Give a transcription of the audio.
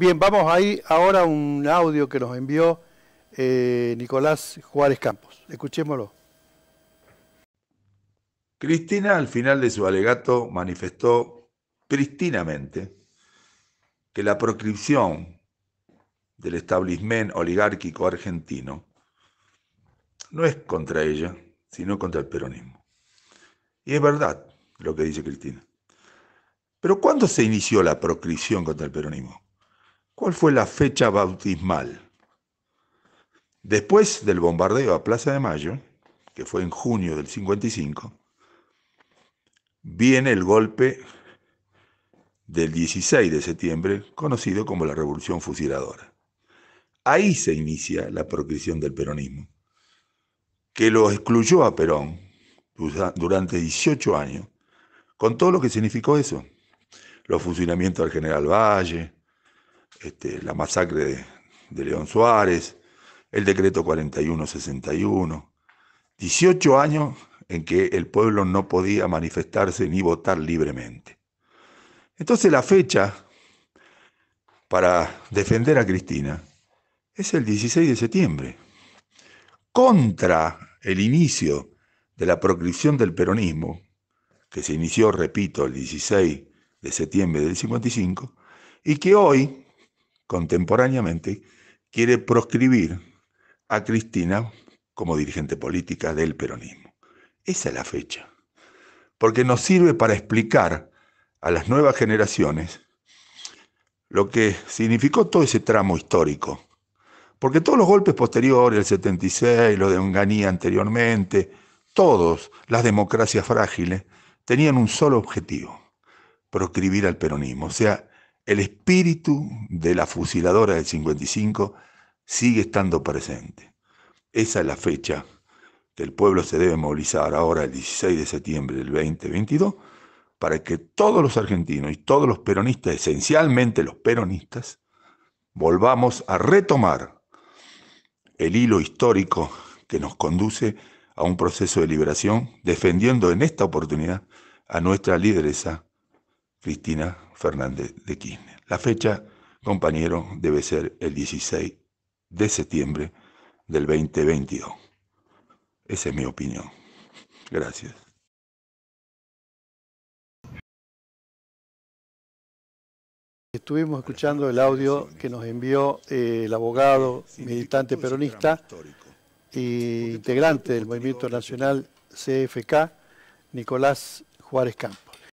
Bien, vamos ahí ahora un audio que nos envió eh, Nicolás Juárez Campos. Escuchémoslo. Cristina al final de su alegato manifestó cristinamente que la proscripción del establishment oligárquico argentino no es contra ella, sino contra el peronismo. Y es verdad lo que dice Cristina. Pero ¿cuándo se inició la proscripción contra el peronismo? cuál fue la fecha bautismal. Después del bombardeo a Plaza de Mayo, que fue en junio del 55, viene el golpe del 16 de septiembre, conocido como la Revolución Fusiladora. Ahí se inicia la proscripción del peronismo, que lo excluyó a Perón durante 18 años, con todo lo que significó eso. Los fusilamientos al general Valle, este, la masacre de, León Suárez, el decreto 4161, 18 años en que el pueblo no podía manifestarse ni votar libremente. Entonces la fecha para defender a Cristina es el 16 de septiembre, contra el inicio de la proscripción del peronismo, que se inició, repito, el 16 de septiembre del 55, y que hoy, contemporáneamente quiere proscribir a Cristina como dirigente política del peronismo. Esa es la fecha, porque nos sirve para explicar a las nuevas generaciones lo que significó todo ese tramo histórico, porque todos los golpes posteriores, el 76, lo de Unganía anteriormente, todos, las democracias frágiles, tenían un solo objetivo, proscribir al peronismo, o sea, el espíritu de la fusiladora del 55 sigue estando presente. Esa es la fecha que el pueblo se debe movilizar ahora el 16 de septiembre del 2022 para que todos los argentinos y todos los peronistas, esencialmente los peronistas, volvamos a retomar el hilo histórico que nos conduce a un proceso de liberación, defendiendo en esta oportunidad a nuestra lideresa Cristina Fernández de Kirchner. La fecha, compañero, debe ser el 16 de septiembre del 2022. Esa es mi opinión. Gracias. Estuvimos escuchando el audio que nos envió eh, el abogado militante peronista e integrante del Movimiento Nacional CFK, Nicolás Juárez Campos.